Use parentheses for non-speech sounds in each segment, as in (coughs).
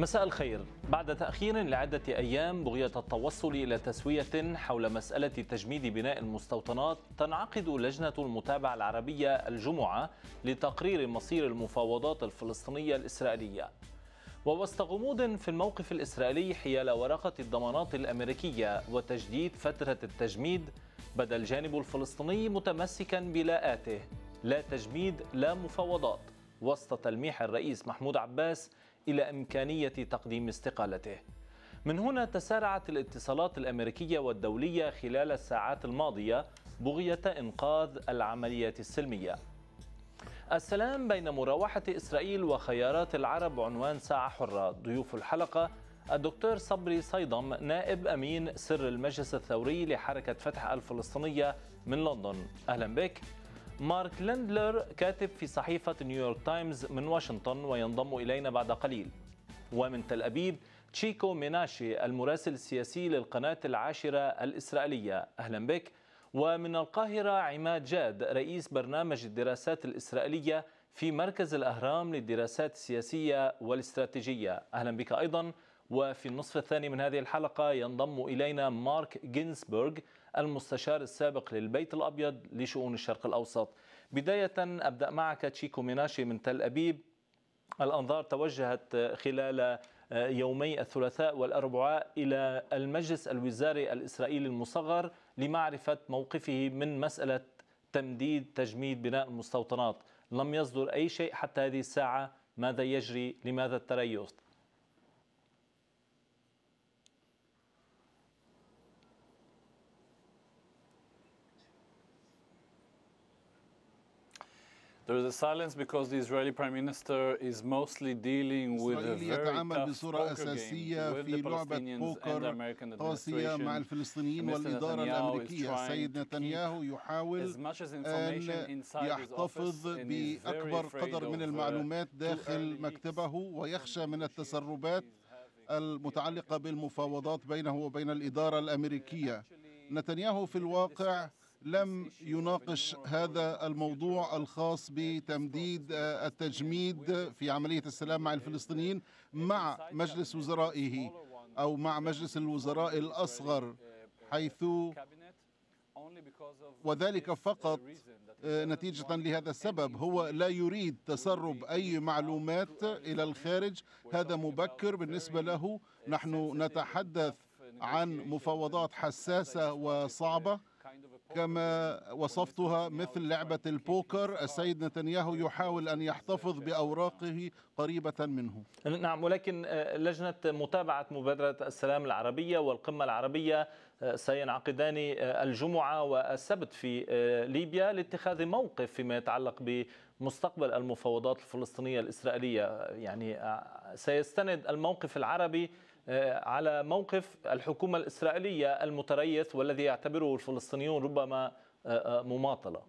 مساء الخير بعد تأخير لعدة أيام بغية التوصل إلى تسوية حول مسألة تجميد بناء المستوطنات تنعقد لجنة المتابعة العربية الجمعة لتقرير مصير المفاوضات الفلسطينية الإسرائيلية ووسط غموض في الموقف الإسرائيلي حيال ورقة الضمانات الأمريكية وتجديد فترة التجميد بدا الجانب الفلسطيني متمسكا بلاءاته لا تجميد لا مفاوضات وسط تلميح الرئيس محمود عباس إلى إمكانية تقديم استقالته من هنا تسارعت الاتصالات الأمريكية والدولية خلال الساعات الماضية بغية إنقاذ العمليات السلمية السلام بين مراوحة إسرائيل وخيارات العرب عنوان ساعة حرة ضيوف الحلقة الدكتور صبري صيدم نائب أمين سر المجلس الثوري لحركة فتح الفلسطينية من لندن أهلا بك مارك لندلر كاتب في صحيفة نيويورك تايمز من واشنطن وينضم إلينا بعد قليل ومن تل أبيب تشيكو ميناشي المراسل السياسي للقناة العاشرة الإسرائيلية أهلا بك ومن القاهرة عماد جاد رئيس برنامج الدراسات الإسرائيلية في مركز الأهرام للدراسات السياسية والاستراتيجية أهلا بك أيضا وفي النصف الثاني من هذه الحلقة ينضم إلينا مارك جينسبرغ المستشار السابق للبيت الأبيض لشؤون الشرق الأوسط بداية أبدأ معك تشيكو ميناشي من تل أبيب الأنظار توجهت خلال يومي الثلاثاء والأربعاء إلى المجلس الوزاري الإسرائيلي المصغر لمعرفة موقفه من مسألة تمديد تجميد بناء المستوطنات لم يصدر أي شيء حتى هذه الساعة ماذا يجري لماذا التريث There is a silence because the Israeli Prime Minister is mostly dealing with a very tough بصورة أساسية في لعبة بوكر قاسية مع الفلسطينيين والإدارة الأمريكية السيد نتنياهو يحاول أن يحتفظ بأكبر قدر من uh, المعلومات داخل مكتبه ويخشى من التسربات المتعلقة بالمفاوضات بينه وبين الإدارة الأمريكية نتنياهو في الواقع لم يناقش هذا الموضوع الخاص بتمديد آه، التجميد في عملية السلام مع الفلسطينيين مع مجلس وزرائه أو مع مجلس الوزراء الأصغر حيث وذلك فقط آه، نتيجة لهذا السبب هو لا يريد تسرب أي معلومات إلى الخارج هذا مبكر بالنسبة له نحن نتحدث عن مفاوضات حساسة وصعبة كما وصفتها مثل لعبة البوكر السيد نتنياهو يحاول أن يحتفظ بأوراقه قريبة منه نعم ولكن آه، لجنة متابعة مبادرة السلام العربية والقمة العربية آه، سينعقدان آه، الجمعة والسبت في ليبيا لاتخاذ موقف فيما يتعلق بمستقبل المفاوضات الفلسطينية الإسرائيلية يعني سيستند الموقف العربي آه، على موقف الحكومة الإسرائيلية المتريث والذي يعتبره الفلسطينيون ربما آه، آه، مماطلة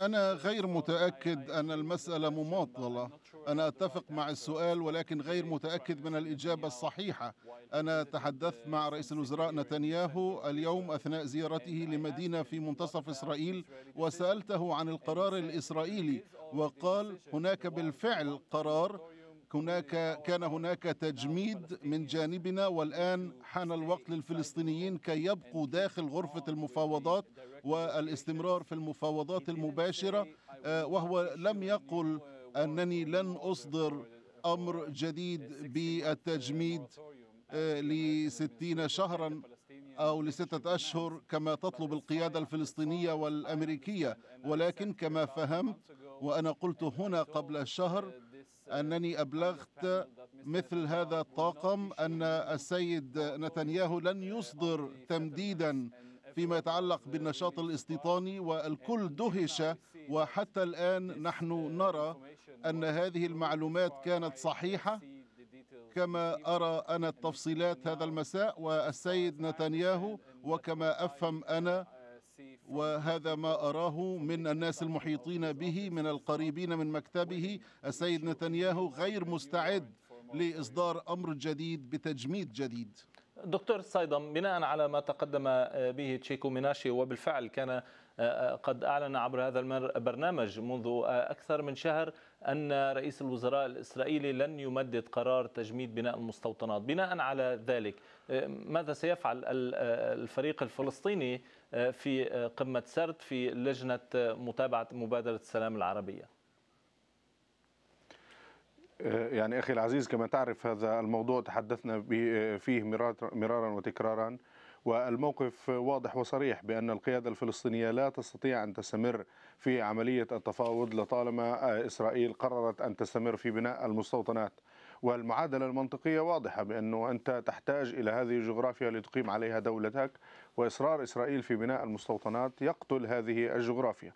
أنا غير متأكد أن المسألة مماطلة أنا أتفق مع السؤال ولكن غير متأكد من الإجابة الصحيحة أنا تحدثت مع رئيس الوزراء نتنياهو اليوم أثناء زيارته لمدينة في منتصف إسرائيل وسألته عن القرار الإسرائيلي وقال هناك بالفعل قرار هناك كان هناك تجميد من جانبنا والآن حان الوقت للفلسطينيين كي يبقوا داخل غرفة المفاوضات والاستمرار في المفاوضات المباشرة آه، وهو لم يقل أنني لن أصدر أمر جديد بالتجميد آه، لستين شهرا أو لستة أشهر كما تطلب القيادة الفلسطينية والأمريكية ولكن كما فهمت وأنا قلت هنا قبل شهر أنني أبلغت مثل هذا الطاقم أن السيد نتنياهو لن يصدر تمديدا فيما يتعلق بالنشاط الاستيطاني والكل دهش وحتى الآن نحن نرى أن هذه المعلومات كانت صحيحة كما أرى أنا التفصيلات هذا المساء والسيد نتنياهو وكما أفهم أنا وهذا ما أراه من الناس المحيطين به من القريبين من مكتبه السيد نتنياهو غير مستعد لإصدار أمر جديد بتجميد جديد دكتور صيدم بناء على ما تقدم آه، به تشيكو ميناشي وبالفعل كان آه، آه، قد أعلن عبر هذا البرنامج منذ أكثر من شهر أن رئيس الوزراء الإسرائيلي لن يمدد قرار تجميد بناء المستوطنات بناء على ذلك ماذا سيفعل الفريق الفلسطيني في قمة سرد في لجنة متابعة مبادرة السلام العربية آه، يعني أخي العزيز كما تعرف هذا الموضوع تحدثنا آه، فيه مرارا وتكرارا والموقف واضح وصريح بأن القيادة الفلسطينية لا تستطيع أن تستمر في عملية التفاوض لطالما آه، إسرائيل قررت أن تستمر في بناء المستوطنات والمعادلة المنطقية واضحة بأنه أنت تحتاج إلى هذه الجغرافيا لتقيم عليها دولتك وإصرار إسرائيل في بناء المستوطنات يقتل هذه الجغرافيا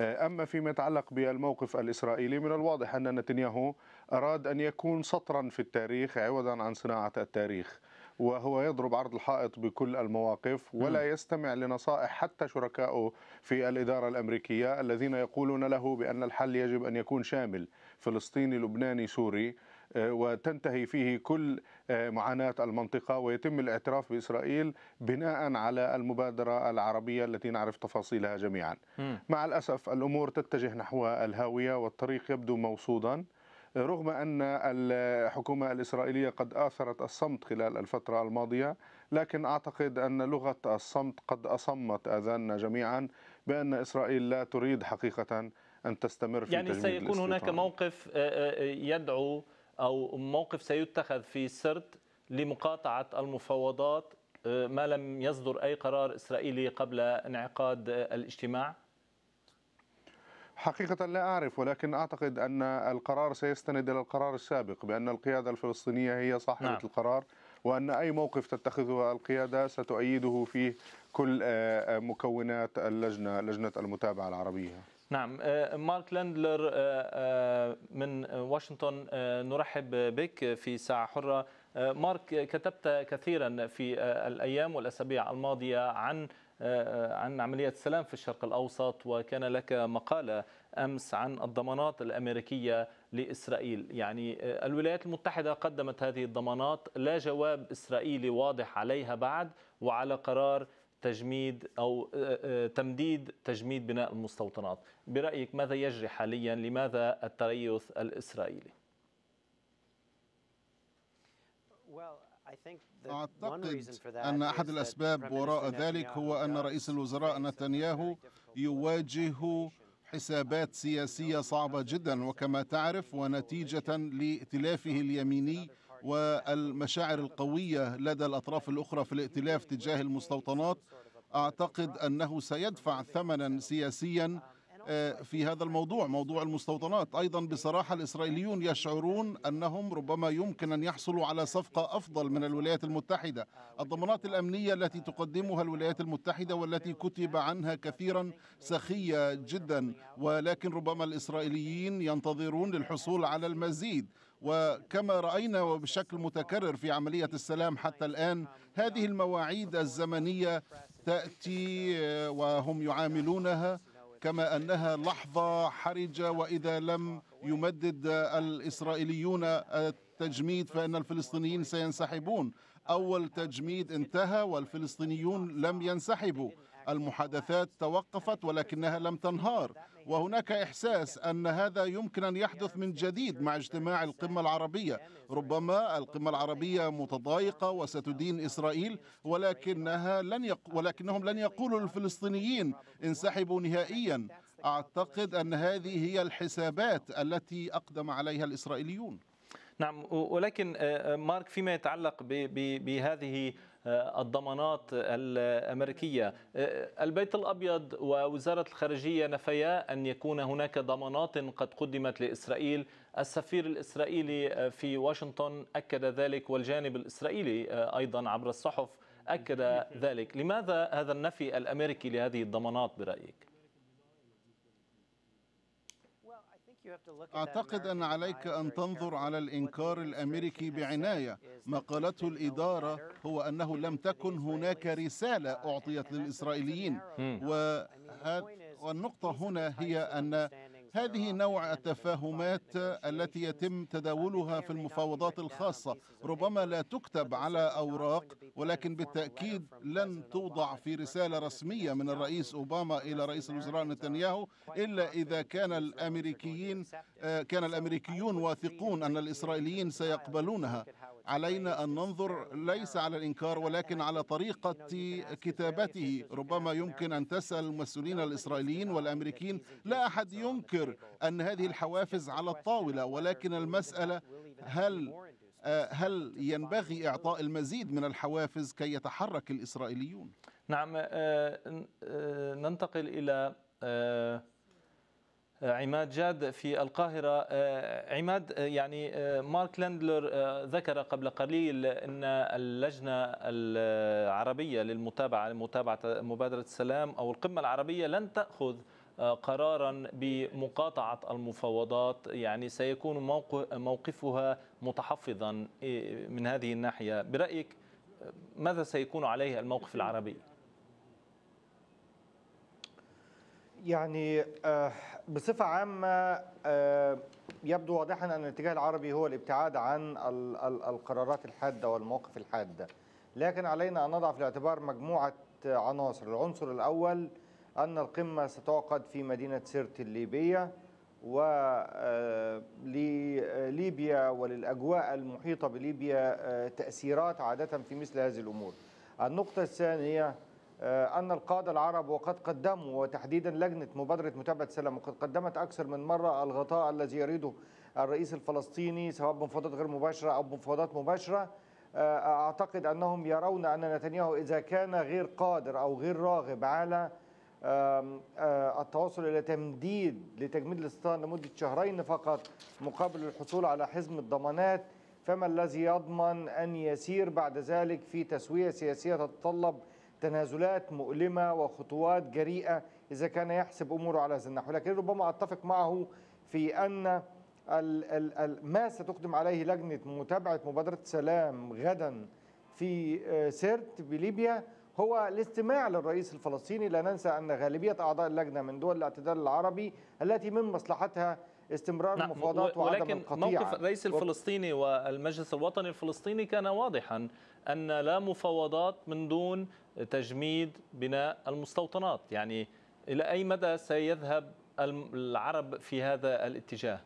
أما فيما يتعلق بالموقف الإسرائيلي من الواضح أن نتنياهو أراد أن يكون سطرا في التاريخ عوضا عن صناعة التاريخ وهو يضرب عرض الحائط بكل المواقف ولا يستمع لنصائح حتى شركائه في الإدارة الأمريكية الذين يقولون له بأن الحل يجب أن يكون شامل فلسطيني لبناني سوري آه، وتنتهي فيه كل آه، معاناة المنطقة ويتم الاعتراف بإسرائيل بناء على المبادرة العربية التي نعرف تفاصيلها جميعا مع الأسف الأمور تتجه نحو الهاوية والطريق يبدو موصودا رغم أن الحكومة الإسرائيلية قد آثرت الصمت خلال الفترة الماضية لكن أعتقد أن لغة الصمت قد أصمت آذاننا جميعا بأن إسرائيل لا تريد حقيقة أن تستمر في يعني سيكون هناك موقف آه، آه، يدعو أو موقف سيتخذ في سرت لمقاطعة المفاوضات آه، ما لم يصدر أي قرار إسرائيلي قبل انعقاد الاجتماع حقيقة لا أعرف ولكن أعتقد أن القرار سيستند إلى القرار السابق بأن القيادة الفلسطينية هي صاحبة نعم. القرار وأن أي موقف تتخذه القيادة ستؤيده فيه كل آه، آه، مكونات اللجنة لجنة المتابعة العربية نعم آه، مارك لاندلر من واشنطن نرحب بك في ساعة حرة مارك كتبت كثيرا في الأيام والأسابيع الماضية عن آه، آه، عن عملية السلام في الشرق الأوسط وكان لك مقالة أمس عن الضمانات الأمريكية لإسرائيل يعني آه، الولايات المتحدة قدمت هذه الضمانات لا جواب إسرائيلي واضح عليها بعد وعلى قرار تجميد او تمديد تجميد بناء المستوطنات برايك ماذا يجري حاليا لماذا التريث الاسرائيلي well, I think أعتقد أن أحد الأسباب وراء ذلك هو أن رئيس الوزراء نتنياهو يواجه حسابات سياسية صعبة جدا وكما تعرف ونتيجة لائتلافه اليميني والمشاعر القوية لدى الأطراف الأخرى في الائتلاف تجاه المستوطنات أعتقد أنه سيدفع ثمنا سياسيا في هذا الموضوع موضوع المستوطنات أيضا بصراحة الإسرائيليون يشعرون أنهم ربما يمكن أن يحصلوا على صفقة أفضل من الولايات المتحدة الضمانات الأمنية التي تقدمها الولايات المتحدة والتي كتب عنها كثيرا سخية جدا ولكن ربما الإسرائيليين ينتظرون للحصول على المزيد وكما راينا وبشكل متكرر في عمليه السلام حتى الان هذه المواعيد الزمنيه تاتي آه، وهم يعاملونها كما أنها لحظة حرجة وإذا لم يمدد الإسرائيليون التجميد فإن الفلسطينيين سينسحبون أول تجميد انتهى والفلسطينيون لم ينسحبوا المحادثات توقفت ولكنها لم تنهار وهناك إحساس أن هذا يمكن أن يحدث من جديد مع اجتماع القمة العربية ربما القمة العربية متضايقة وستدين إسرائيل ولكنها لن يق... ولكنهم لن يقولوا للفلسطينيين انسحبوا نهائيا أعتقد أن هذه هي الحسابات التي أقدم عليها الإسرائيليون نعم ولكن آه، آه، مارك فيما يتعلق بهذه آه، الضمانات الأمريكية آه، البيت الأبيض ووزارة الخارجية نفيا أن يكون هناك ضمانات قد قدمت لإسرائيل السفير الإسرائيلي آه، في واشنطن أكد ذلك والجانب الإسرائيلي أيضا عبر الصحف أكد ذلك لماذا هذا النفي الأمريكي لهذه الضمانات برأيك؟ أعتقد أن عليك أن تنظر على الإنكار الأمريكي بعناية ما قالته الإدارة هو أنه لم تكن هناك رسالة uh, أعطيت للإسرائيليين hmm. والنقطة هنا هي أن هذه نوع التفاهمات التي يتم تداولها في المفاوضات الخاصة ربما لا تكتب على أوراق ولكن بالتأكيد لن توضع في رسالة رسمية من الرئيس أوباما إلى رئيس الوزراء نتنياهو إلا إذا كان الأمريكيين آه، كان الأمريكيون واثقون أن الإسرائيليين سيقبلونها علينا أن ننظر ليس على الإنكار ولكن على طريقة كتابته ربما يمكن أن تسأل المسؤولين الإسرائيليين والأمريكيين لا أحد ينكر أن هذه الحوافز على الطاولة ولكن المسألة هل آه، هل ينبغي إعطاء المزيد من الحوافز كي يتحرك الإسرائيليون؟ نعم آه، آه، ننتقل إلى عماد جاد في القاهرة آه، عماد آه، يعني آه، مارك لندلر ذكر قبل قليل أن اللجنة العربية للمتابعة لمتابعة مبادرة السلام أو القمة العربية لن تأخذ قرارا بمقاطعة المفاوضات يعني سيكون موقفها متحفظا إيه، من هذه الناحية برأيك ماذا سيكون عليه الموقف العربي؟ يعني آه، بصفة عامة آه، يبدو واضحا أن الاتجاه العربي هو الابتعاد عن القرارات الحادة والمواقف الحادة لكن علينا أن نضع في الاعتبار مجموعة عناصر العنصر الأول أن القمة ستعقد في مدينة سرت الليبية ولليبيا آه، وللأجواء المحيطة بليبيا تأثيرات عادة في مثل هذه الأمور النقطة الثانية آه، أن القادة العرب وقد قدموا وتحديدا لجنة مبادرة متابعة السلام وقد قدمت أكثر من مرة الغطاء الذي يريده الرئيس الفلسطيني سواء بمفاوضات غير مباشرة أو بمفاوضات مباشرة آه، أعتقد أنهم يرون أن نتنياهو إذا كان غير قادر أو غير راغب على آه، التواصل إلى تمديد لتجميد الاستيطان لمدة شهرين فقط مقابل الحصول على حزم الضمانات فما الذي يضمن أن يسير بعد ذلك في تسوية سياسية تتطلب تنازلات مؤلمة وخطوات جريئة إذا كان يحسب أموره على هذا النحو لكن ربما أتفق معه في أن ما ستقدم عليه لجنة متابعة مبادرة سلام غدا في آه، سرت بليبيا هو الاستماع للرئيس الفلسطيني لا ننسى أن غالبية أعضاء اللجنة من دول الاعتدال العربي التي من مصلحتها استمرار نعم المفاوضات وعدم ولكن القطيعة موقف الرئيس الفلسطيني والمجلس الوطني الفلسطيني كان واضحا أن لا مفاوضات من دون تجميد بناء المستوطنات يعني إلى أي مدى سيذهب العرب في هذا الاتجاه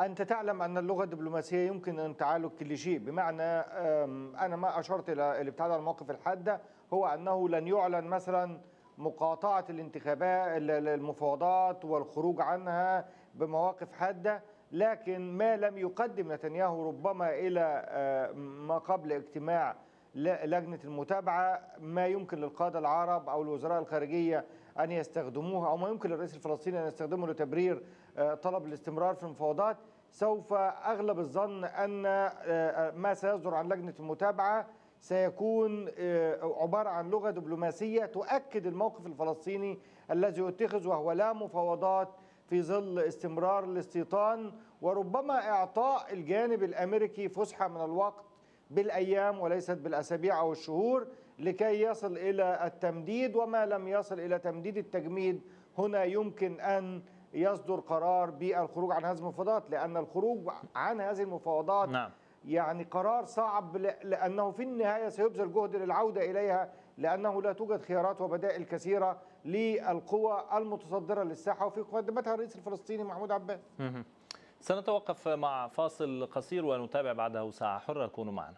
أنت تعلم أن اللغة الدبلوماسية يمكن أن تعالج كل شيء بمعنى أنا ما أشرت إلى الابتعاد عن المواقف الحادة هو أنه لن يعلن مثلا مقاطعة الانتخابات المفاوضات والخروج عنها بمواقف حادة لكن ما لم يقدم نتنياهو ربما إلى ما قبل اجتماع لجنة المتابعة ما يمكن للقادة العرب أو الوزراء الخارجية أن يستخدموها أو ما يمكن للرئيس الفلسطيني أن يستخدمه لتبرير آه، طلب الاستمرار في المفاوضات سوف أغلب الظن أن آه، آه، ما سيصدر عن لجنة المتابعة سيكون عبارة عن لغة دبلوماسية تؤكد الموقف الفلسطيني الذي يتخذ وهو لا مفاوضات في ظل استمرار الاستيطان وربما إعطاء الجانب الأمريكي فسحة من الوقت بالايام وليست بالاسابيع او الشهور لكي يصل الى التمديد وما لم يصل الى تمديد التجميد هنا يمكن ان يصدر قرار بالخروج عن هذه المفاوضات لان الخروج عن هذه المفاوضات نعم. يعني قرار صعب لانه في النهايه سيبذل جهد للعوده اليها لانه لا توجد خيارات وبدائل كثيره للقوى المتصدره للساحه وفي مقدمتها الرئيس الفلسطيني محمود عباس. سنتوقف مع فاصل قصير ونتابع بعده ساعة حرة كونوا معنا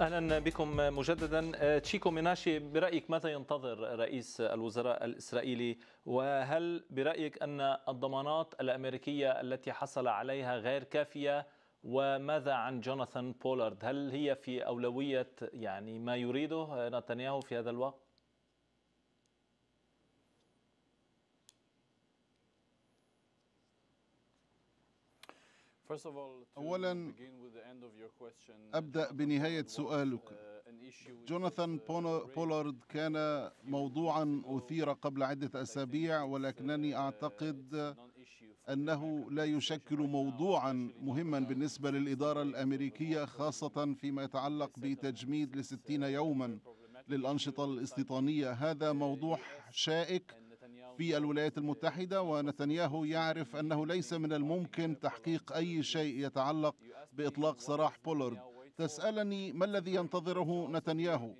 اهلا بكم مجددا آه، تشيكو ميناشي برايك ماذا ينتظر رئيس الوزراء الاسرائيلي وهل برايك ان الضمانات الامريكيه التي حصل عليها غير كافيه وماذا عن جوناثان بولارد هل هي في اولويه يعني ما يريده نتنياهو في هذا الوقت أولا أبدأ بنهاية uh, سؤالك جوناثان uh, بولارد كان موضوعا أثير قبل عدة أسابيع uh, ولكنني أعتقد أنه لا يشكل موضوعا مهما بالنسبة للإدارة الأمريكية خاصة فيما يتعلق بتجميد لستين يوما للأنشطة الاستيطانية هذا موضوع شائك في الولايات المتحدة ونتنياهو يعرف أنه ليس من الممكن تحقيق أي شيء يتعلق بإطلاق سراح بولارد تسألني ما الذي ينتظره نتنياهو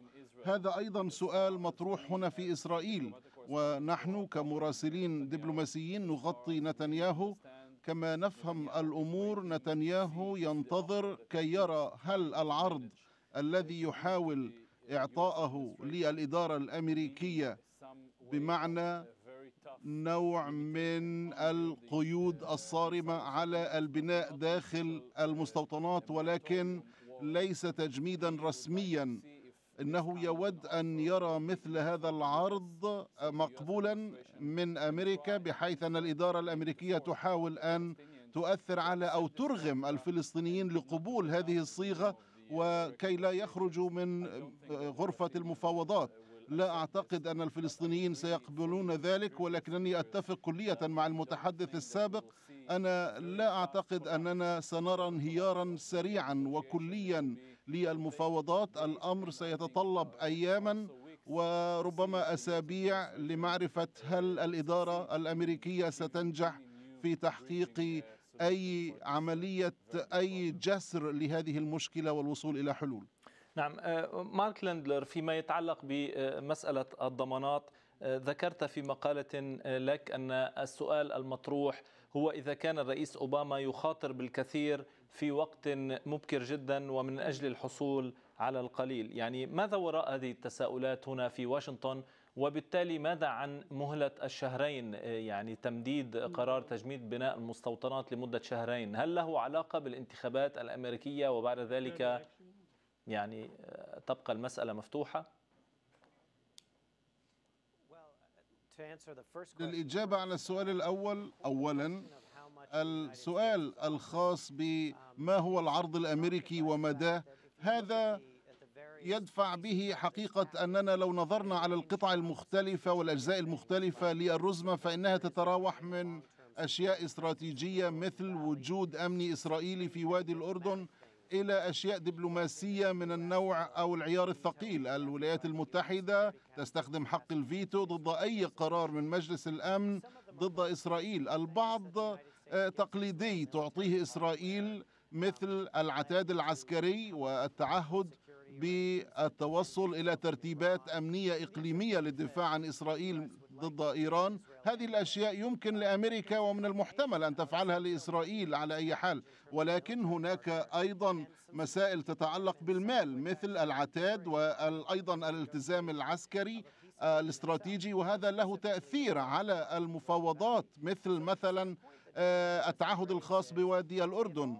هذا أيضا سؤال مطروح هنا في إسرائيل ونحن كمراسلين دبلوماسيين نغطي نتنياهو كما نفهم الأمور نتنياهو ينتظر كي يرى هل العرض الذي يحاول إعطاءه للإدارة الأمريكية بمعنى نوع من القيود الصارمة على البناء داخل المستوطنات ولكن ليس تجميدا رسميا انه يود ان يرى مثل هذا العرض مقبولا من امريكا بحيث ان الاداره الامريكيه تحاول ان تؤثر على او ترغم الفلسطينيين لقبول هذه الصيغه وكي لا يخرجوا من غرفه المفاوضات لا أعتقد أن الفلسطينيين سيقبلون ذلك ولكنني أتفق كلية مع المتحدث السابق أنا لا أعتقد أننا سنرى انهيارا سريعا وكليا للمفاوضات الأمر سيتطلب أياما وربما أسابيع لمعرفة هل الإدارة الأمريكية ستنجح في تحقيق أي عملية أي جسر لهذه المشكلة والوصول إلى حلول نعم آه، مارك لندلر فيما يتعلق بمسألة الضمانات آه، ذكرت في مقالة آه، لك أن السؤال المطروح هو إذا كان الرئيس أوباما يخاطر بالكثير في وقت مبكر جدا ومن أجل الحصول على القليل يعني ماذا وراء هذه التساؤلات هنا في واشنطن وبالتالي ماذا عن مهلة الشهرين يعني تمديد قرار تجميد بناء المستوطنات لمدة شهرين هل له علاقة بالانتخابات الأمريكية وبعد ذلك يعني آه، تبقى المسألة مفتوحة للإجابة على السؤال الأول أولا السؤال الخاص بما هو العرض الأمريكي ومداه هذا يدفع به حقيقة أننا لو نظرنا على القطع المختلفة والأجزاء المختلفة للرزمة فإنها تتراوح من أشياء استراتيجية مثل وجود أمني إسرائيلي في وادي الأردن الى اشياء دبلوماسيه من النوع او العيار الثقيل الولايات المتحده تستخدم حق الفيتو ضد اي قرار من مجلس الامن ضد اسرائيل البعض آه، تقليدي تعطيه اسرائيل مثل العتاد العسكري والتعهد بالتوصل الى ترتيبات امنيه اقليميه للدفاع عن اسرائيل ضد إيران هذه الأشياء يمكن لأمريكا ومن المحتمل أن تفعلها لإسرائيل على أي حال ولكن هناك أيضا مسائل تتعلق بالمال مثل العتاد وأيضا الالتزام العسكري آه، الاستراتيجي وهذا له تأثير على المفاوضات مثل مثلا آه، التعهد الخاص بوادي الأردن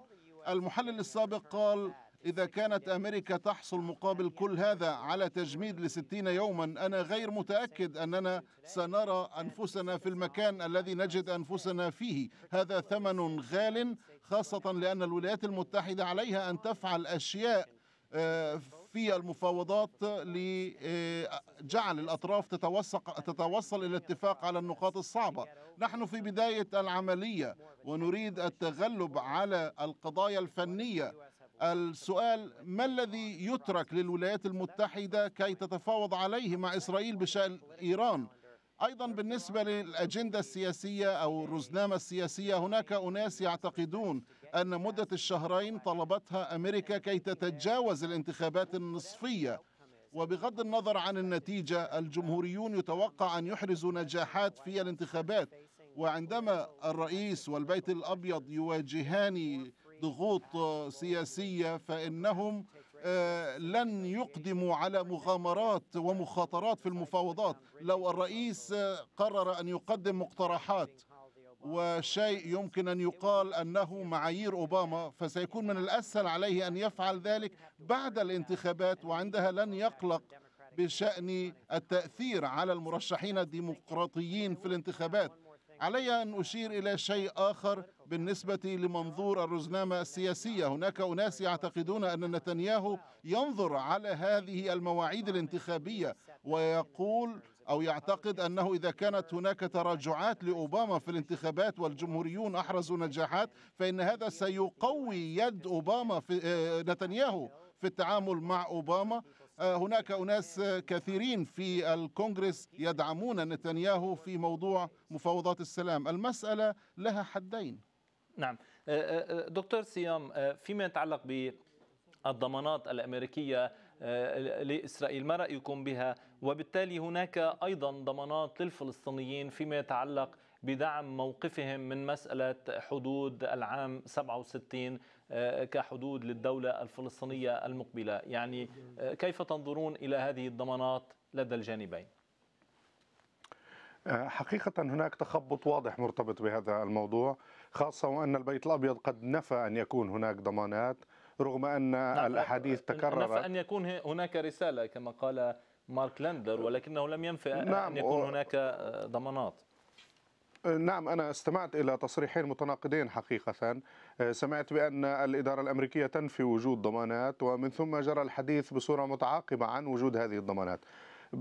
المحلل السابق قال إذا كانت أمريكا تحصل مقابل كل هذا على تجميد لستين يوما أنا غير متأكد أننا سنرى أنفسنا في المكان الذي نجد أنفسنا فيه هذا ثمن غال خاصة لأن الولايات المتحدة عليها أن تفعل أشياء آه، في المفاوضات لجعل الأطراف تتوسق تتوصل إلى اتفاق على النقاط الصعبة نحن في بداية العملية ونريد التغلب على القضايا الفنية السؤال ما الذي يترك للولايات المتحدة كي تتفاوض عليه مع إسرائيل بشأن إيران أيضا بالنسبة للأجندة السياسية أو الرزنامة السياسية هناك أناس يعتقدون أن مدة الشهرين طلبتها أمريكا كي تتجاوز الانتخابات النصفية وبغض النظر عن النتيجة الجمهوريون يتوقع أن يحرزوا نجاحات في الانتخابات وعندما الرئيس والبيت الأبيض يواجهان ضغوط سياسية فإنهم آه، لن يقدموا على مغامرات ومخاطرات في المفاوضات لو الرئيس آه، قرر أن يقدم مقترحات وشيء يمكن أن يقال أنه معايير أوباما فسيكون من الأسهل عليه أن يفعل ذلك بعد الانتخابات وعندها لن يقلق بشأن التأثير على المرشحين الديمقراطيين في الانتخابات علي أن أشير إلى شيء آخر بالنسبة لمنظور الرزنامة السياسية هناك أناس يعتقدون أن نتنياهو ينظر على هذه المواعيد الانتخابية ويقول أو يعتقد أنه إذا كانت هناك تراجعات لأوباما في الانتخابات والجمهوريون أحرزوا نجاحات فإن هذا سيقوي يد أوباما في آه، نتنياهو في التعامل مع أوباما آه، هناك أناس كثيرين في الكونغرس يدعمون نتنياهو في موضوع مفاوضات السلام المسألة لها حدين نعم أه، أه، أه، دكتور سيام فيما يتعلق بالضمانات الأمريكية لإسرائيل ما رأيكم بها وبالتالي هناك أيضا ضمانات للفلسطينيين فيما يتعلق بدعم موقفهم من مسألة حدود العام 67 كحدود للدولة الفلسطينية المقبلة يعني كيف تنظرون إلى هذه الضمانات لدى الجانبين؟ حقيقة هناك تخبط واضح مرتبط بهذا الموضوع خاصة وأن البيت الأبيض قد نفى أن يكون هناك ضمانات رغم أن نعم الأحاديث تكررت نفى أن يكون هناك رسالة كما قال مارك لاندر ولكنه لم ينفي نعم أن يكون هناك آه، ضمانات نعم أنا استمعت إلى تصريحين متناقضين حقيقة آه، سمعت بأن الإدارة الأمريكية تنفي وجود ضمانات ومن ثم جرى الحديث بصورة متعاقبة عن وجود هذه الضمانات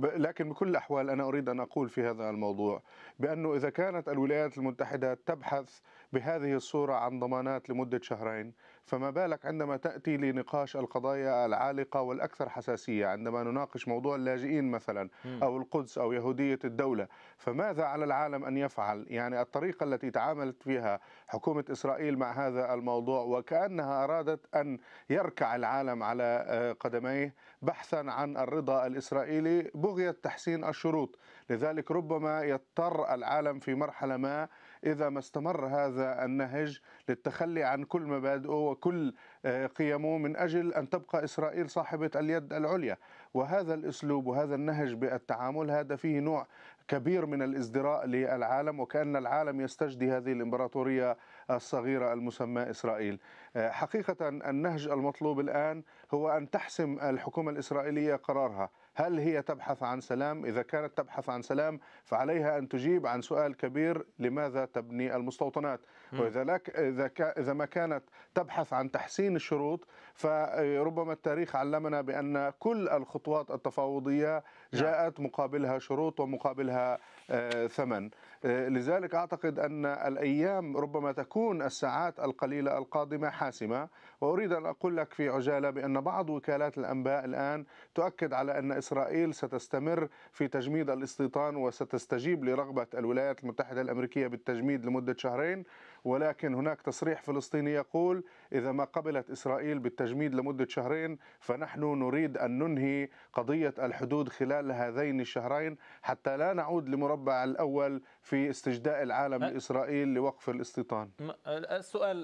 لكن بكل الأحوال أنا أريد أن أقول في هذا الموضوع بأنه إذا كانت الولايات المتحدة تبحث بهذه الصورة عن ضمانات لمدة شهرين فما بالك عندما تأتي لنقاش القضايا العالقة والأكثر حساسية عندما نناقش موضوع اللاجئين مثلا أو القدس أو يهودية الدولة فماذا على العالم أن يفعل يعني الطريقة التي تعاملت فيها حكومة إسرائيل مع هذا الموضوع وكأنها أرادت أن يركع العالم على آه، قدميه بحثا عن الرضا الإسرائيلي بغية تحسين الشروط لذلك ربما يضطر العالم في مرحلة ما إذا ما استمر هذا النهج للتخلي عن كل مبادئه وكل آه، قيمه من أجل أن تبقى إسرائيل صاحبة اليد العليا وهذا الأسلوب وهذا النهج بالتعامل هذا فيه نوع كبير من الازدراء للعالم وكأن العالم يستجدي هذه الإمبراطورية الصغيرة المسمى إسرائيل آه، حقيقة النهج المطلوب الآن هو أن تحسم الحكومة الإسرائيلية قرارها هل هي تبحث عن سلام إذا كانت تبحث عن سلام فعليها أن تجيب عن سؤال كبير لماذا تبني المستوطنات وإذا لك إذا, ك... إذا ما كانت تبحث عن تحسين الشروط فربما التاريخ علمنا بأن كل الخطوات التفاوضية نعم. جاءت مقابلها شروط ومقابلها آه، ثمن آه، لذلك اعتقد ان الايام ربما تكون الساعات القليله القادمه حاسمه واريد ان اقول لك في عجاله بان بعض وكالات الانباء الان تؤكد على ان اسرائيل ستستمر في تجميد الاستيطان وستستجيب لرغبه الولايات المتحده الامريكيه بالتجميد لمده شهرين ولكن هناك تصريح فلسطيني يقول إذا ما قبلت إسرائيل بالتجميد لمدة شهرين فنحن نريد أن ننهي قضية الحدود خلال هذين الشهرين حتى لا نعود لمربع الأول في استجداء العالم لإسرائيل لوقف الاستيطان السؤال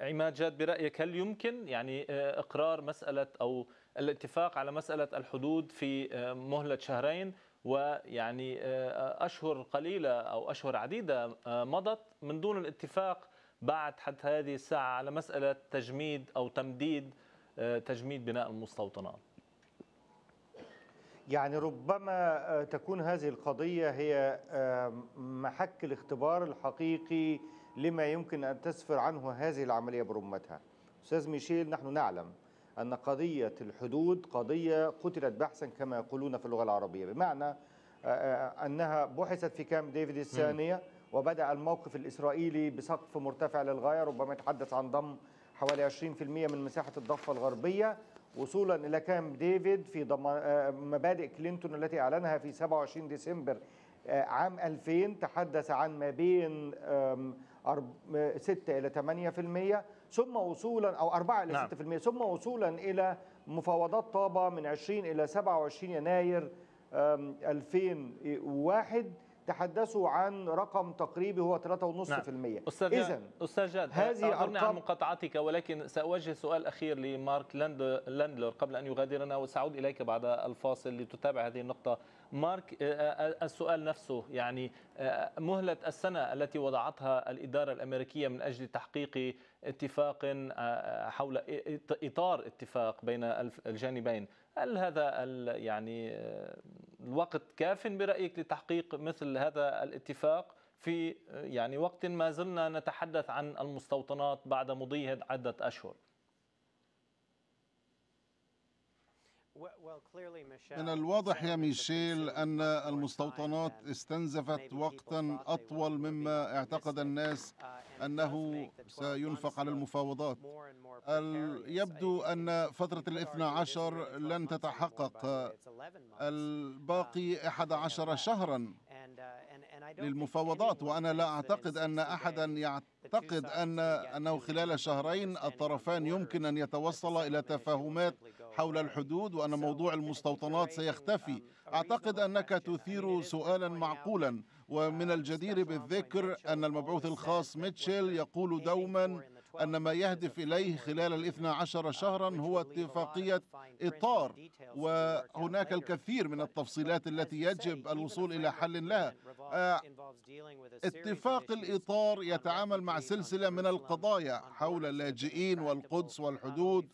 عماد جاد برأيك هل يمكن يعني إقرار مسألة أو الاتفاق على مسألة الحدود في مهلة شهرين ويعني آه، أشهر قليلة أو أشهر عديدة آه، مضت من دون الاتفاق بعد حتى هذه الساعة على مسألة تجميد أو تمديد آه، تجميد بناء المستوطنات يعني ربما تكون هذه القضية هي محك الاختبار الحقيقي لما يمكن أن تسفر عنه هذه العملية برمتها أستاذ ميشيل نحن نعلم أن قضية الحدود قضية قتلت بحثا كما يقولون في اللغة العربية بمعنى آه، آه، أنها بحثت في كامب ديفيد الثانية وبدأ الموقف الإسرائيلي بسقف مرتفع للغاية ربما يتحدث عن ضم حوالي 20% من مساحة الضفة الغربية وصولا إلى كامب ديفيد في آه، مبادئ كلينتون التي أعلنها في 27 ديسمبر عام 2000 تحدث عن ما بين 6 إلى 8% ثم وصولا او 4 الى نعم. 6% ثم وصولا الى مفاوضات طابه من 20 الى 27 يناير 2001 تحدثوا عن رقم تقريبي هو 3.5% نعم. اذا استاذ جاد هذه ارقام عن مقاطعتك ولكن ساوجه سؤال اخير لمارك لاندلر قبل ان يغادرنا وسأعود اليك بعد الفاصل لتتابع هذه النقطه مارك آه، آه، السؤال نفسه يعني آه، مهله السنه التي وضعتها الاداره الامريكيه من اجل تحقيق اتفاق حول اطار اتفاق بين الجانبين هل هذا يعني الوقت كاف برأيك لتحقيق مثل هذا الاتفاق في يعني وقت ما زلنا نتحدث عن المستوطنات بعد مضي عدة أشهر من الواضح يا ميشيل أن المستوطنات استنزفت وقتا أطول مما اعتقد الناس uh, أنه سينفق على المفاوضات يبدو أن فترة الاثنى عشر لن تتحقق um, الباقي 11 شهرا uh, للمفاوضات وأنا لا أعتقد أن أحدا يعتقد أن أنه خلال شهرين الطرفان يمكن أن يتوصل إلى تفاهمات حول الحدود وأن موضوع المستوطنات سيختفي أعتقد أنك تثير سؤالا معقولا ومن الجدير بالذكر أن المبعوث الخاص ميتشيل يقول دوما أن ما يهدف إليه خلال الاثنى عشر شهرا هو اتفاقية إطار وهناك الكثير من التفصيلات التي يجب الوصول إلى حل لها آه، اتفاق الإطار يتعامل مع سلسلة من القضايا حول اللاجئين والقدس والحدود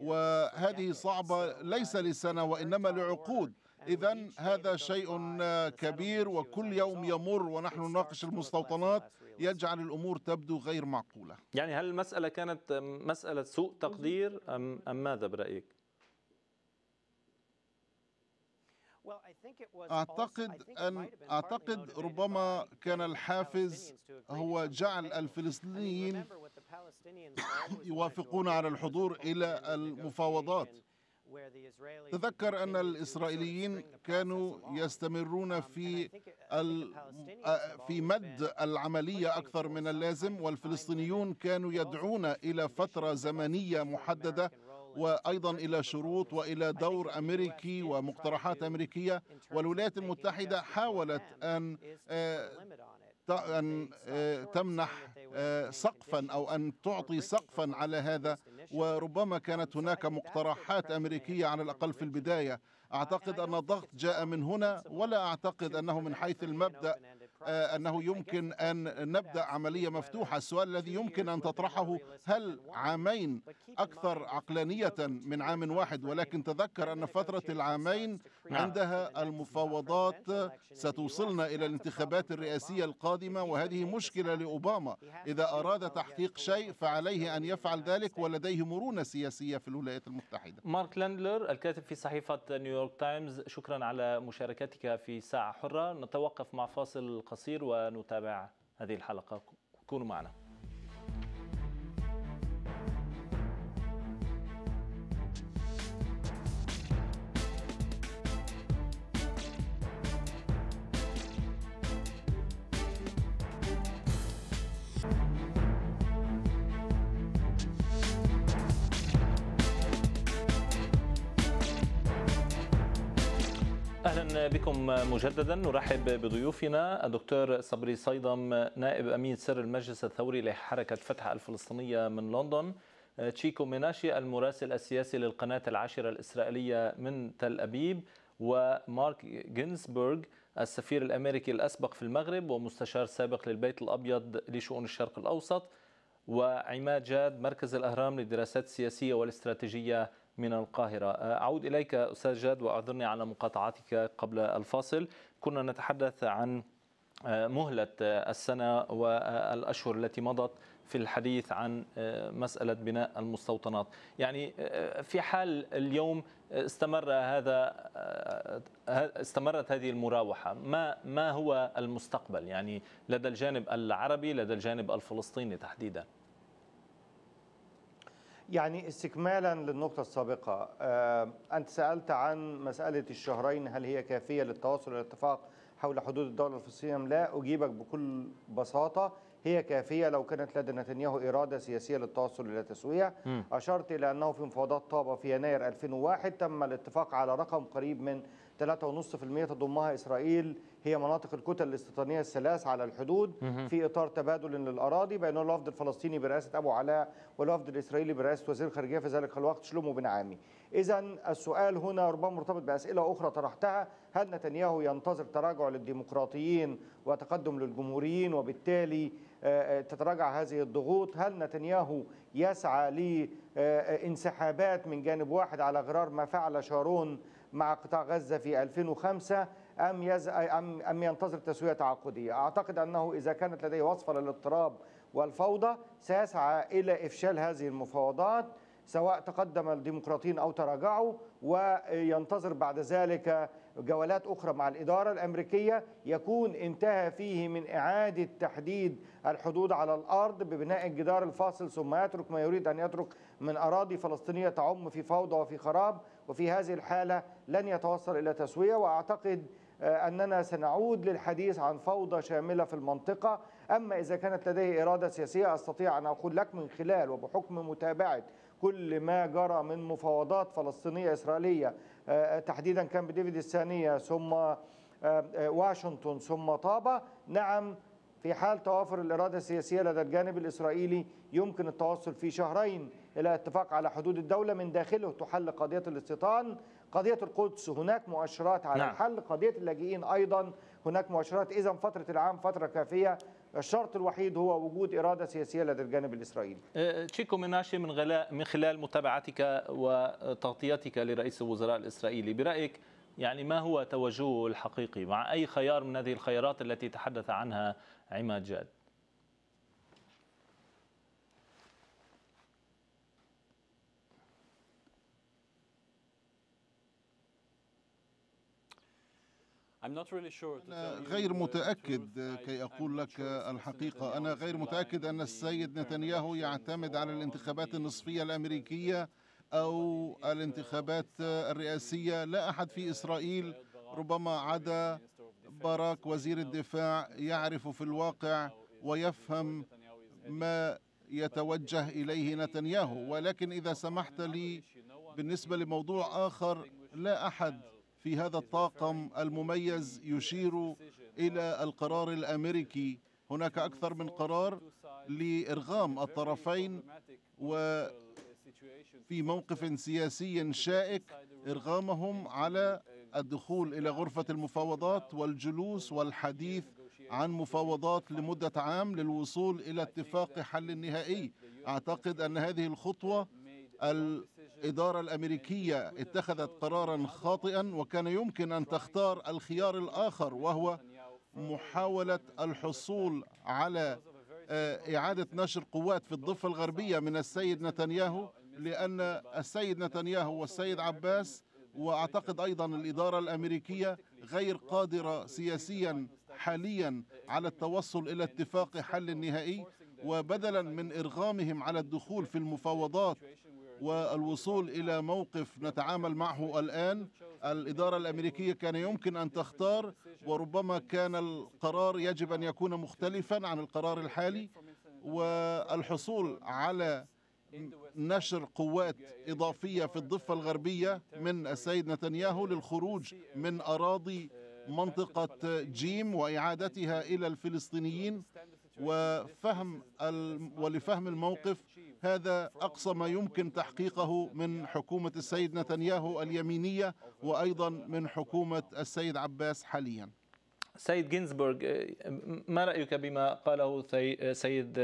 وهذه صعبة ليس لسنة وإنما لعقود إذا هذا شيء آه، كبير وكل يوم يمر ونحن نناقش المستوطنات يجعل الأمور تبدو غير معقولة يعني هل المسألة كانت مسألة سوء تقدير أم, أم ماذا برأيك؟ أعتقد أن أعتقد ربما كان الحافز هو جعل الفلسطينيين (coughs) يوافقون على الحضور إلى المفاوضات تذكر أن الإسرائيليين كانوا يستمرون um, في uh, آه، في مد العملية أكثر من اللازم والفلسطينيون كانوا يدعون إلى فترة زمنية محددة وايضا الى شروط والى دور امريكي ومقترحات امريكيه والولايات المتحده حاولت ان أن آه، تمنح آه، سقفا أو أن تعطي سقفا على هذا وربما كانت هناك مقترحات أمريكية على الأقل في البداية أعتقد أن الضغط جاء من هنا ولا أعتقد أنه من حيث المبدأ آه، أنه يمكن أن نبدأ عملية مفتوحة السؤال الذي يمكن أن تطرحه هل عامين أكثر عقلانية من عام واحد ولكن تذكر أن فترة العامين نعم. عندها المفاوضات ستوصلنا إلى الانتخابات الرئاسية القادمة وهذه مشكلة لأوباما إذا أراد تحقيق شيء فعليه أن يفعل ذلك ولديه مرونة سياسية في الولايات المتحدة مارك لاندلر الكاتب في صحيفة نيويورك تايمز شكرا على مشاركتك في ساعة حرة نتوقف مع فاصل قصير ونتابع هذه الحلقة كونوا معنا اهلا بكم مجددا نرحب بضيوفنا الدكتور صبري صيدم نائب امين سر المجلس الثوري لحركه فتح الفلسطينيه من لندن تشيكو ميناشي المراسل السياسي للقناه العاشره الاسرائيليه من تل ابيب ومارك جينزبرغ السفير الامريكي الاسبق في المغرب ومستشار سابق للبيت الابيض لشؤون الشرق الاوسط وعماد جاد مركز الاهرام للدراسات السياسيه والاستراتيجيه من القاهرة أه، أعود إليك أستاذ جاد وأعذرني على مقاطعتك قبل الفاصل كنا نتحدث عن أه، مهلة السنة والأشهر التي مضت في الحديث عن أه، مسألة بناء المستوطنات يعني في حال اليوم استمر هذا استمرت هذه المراوحة ما ما هو المستقبل يعني لدى الجانب العربي لدى الجانب الفلسطيني تحديداً يعني استكمالا للنقطة السابقة آه، أنت سألت عن مسألة الشهرين هل هي كافية للتواصل والاتفاق حول حدود الدولة الفلسطينية أم لا أجيبك بكل بساطة هي كافية لو كانت لدى نتنياهو إرادة سياسية للتوصل إلى تسوية أشرت إلى أنه في مفاوضات طابة في يناير 2001 تم الاتفاق على رقم قريب من 3.5% تضمها إسرائيل هي مناطق الكتل الاستيطانيه الثلاث على الحدود في اطار تبادل للاراضي بين الوفد الفلسطيني برئاسه ابو علاء والوفد الاسرائيلي برئاسه وزير الخارجيه في ذلك الوقت شلومو بن عامي. اذا السؤال هنا ربما مرتبط باسئله اخرى طرحتها هل نتنياهو ينتظر تراجع للديمقراطيين وتقدم للجمهوريين وبالتالي آه، آه، تتراجع هذه الضغوط هل نتنياهو يسعى لانسحابات من جانب واحد على غرار ما فعل شارون مع قطاع غزة في 2005 أم, يز... أم... أم ينتظر تسوية تعاقدية أعتقد أنه إذا كانت لديه وصفة للاضطراب والفوضى سيسعى إلى إفشال هذه المفاوضات سواء تقدم الديمقراطيين أو تراجعوا وينتظر بعد ذلك جولات أخرى مع الإدارة الأمريكية يكون انتهى فيه من إعادة تحديد الحدود على الأرض ببناء الجدار الفاصل ثم يترك ما يريد أن يترك من أراضي فلسطينية تعم في فوضى وفي خراب وفي هذه الحالة لن يتوصل إلى تسوية وأعتقد آه، أننا سنعود للحديث عن فوضى شاملة في المنطقة أما إذا كانت لديه إرادة سياسية أستطيع أن أقول لك من خلال وبحكم متابعة كل ما جرى من مفاوضات فلسطينية إسرائيلية آه، آه، تحديدا كامب ديفيد الثانية ثم واشنطن ثم طابة نعم في حال توافر الإرادة السياسية لدى الجانب الإسرائيلي يمكن التوصل في شهرين إلى اتفاق على حدود الدولة من داخله تحل قضية الاستيطان قضية القدس هناك مؤشرات على نعم. الحل قضية اللاجئين أيضا هناك مؤشرات إذا فترة العام فترة كافية الشرط الوحيد هو وجود إرادة سياسية لدى الجانب الإسرائيلي أه، تشيكو مناشي من, غلاء من خلال متابعتك وتغطيتك لرئيس الوزراء الإسرائيلي برأيك يعني ما هو توجهه الحقيقي مع أي خيار من هذه الخيارات التي تحدث عنها عماد جاد غير uh, متأكد كي أقول لك الحقيقة أنا غير متأكد أن السيد نتنياهو يعتمد على الانتخابات النصفية الأمريكية أو الانتخابات الرئاسية uh, لا أحد في إسرائيل ربما عدا باراك وزير الدفاع يعرف في الواقع ويفهم ما يتوجه إليه نتنياهو ولكن إذا سمحت لي بالنسبة لموضوع آخر لا أحد في هذا الطاقم المميز يشير إلى القرار الأمريكي هناك أكثر من قرار لإرغام الطرفين وفي موقف سياسي شائك إرغامهم على الدخول إلى غرفة المفاوضات والجلوس والحديث عن مفاوضات لمدة عام للوصول إلى اتفاق حل نهائي أعتقد أن هذه الخطوة الإدارة الأمريكية اتخذت قرارا خاطئا وكان يمكن أن تختار الخيار الآخر وهو محاولة الحصول على آه، إعادة نشر قوات في الضفة الغربية من السيد نتنياهو لأن السيد نتنياهو والسيد عباس واعتقد ايضا الاداره الامريكيه غير قادره سياسيا حاليا على التوصل الى اتفاق حل نهائي وبدلا من ارغامهم على الدخول في المفاوضات والوصول إلى موقف نتعامل معه الآن الإدارة الأمريكية كان يمكن أن تختار وربما كان القرار يجب أن يكون مختلفا عن القرار الحالي والحصول على نشر قوات إضافية في الضفة الغربية من السيد نتنياهو للخروج من أراضي منطقة جيم وإعادتها إلى الفلسطينيين وفهم ولفهم الموقف هذا أقصى ما يمكن تحقيقه من حكومة السيد نتنياهو اليمينية وأيضا من حكومة السيد عباس حاليا سيد جينزبورغ ما رأيك بما قاله سيد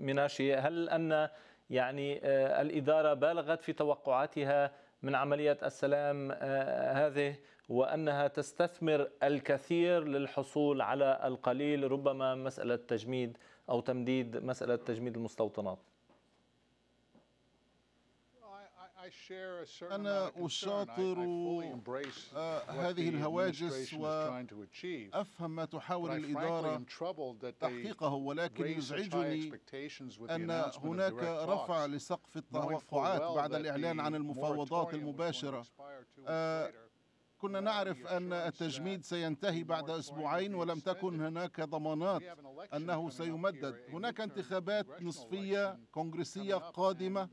ميناشي هل أن يعني آه، الإدارة بالغت في توقعاتها من عملية السلام آه، هذه وأنها تستثمر الكثير للحصول على القليل ربما مسألة تجميد أو تمديد مسألة تجميد المستوطنات أنا أشاطر آه، هذه الهواجس وأفهم ما تحاول الإدارة تحقيقه ولكن يزعجني أن هناك رفع لسقف التوقعات بعد الإعلان عن المفاوضات المباشرة كنا نعرف أن التجميد سينتهي بعد أسبوعين ولم تكن هناك ضمانات أنه سيمدد هناك انتخابات نصفية كونغرسية قادمة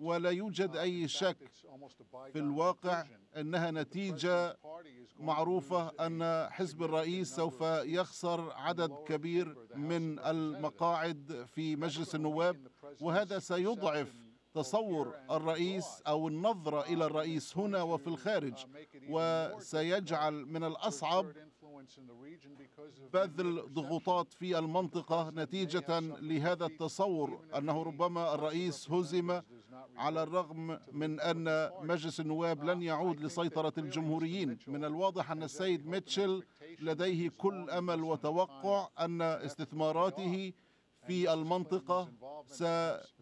ولا يوجد أي شك في الواقع أنها نتيجة معروفة أن حزب الرئيس سوف يخسر عدد كبير من المقاعد في مجلس النواب وهذا سيضعف تصور الرئيس أو النظرة إلى الرئيس هنا وفي الخارج وسيجعل من الأصعب بذل ضغوطات في المنطقة نتيجة لهذا التصور أنه ربما الرئيس هزم على الرغم من أن مجلس النواب لن يعود لسيطرة الجمهوريين من الواضح أن السيد ميتشل لديه كل أمل وتوقع أن استثماراته في المنطقة س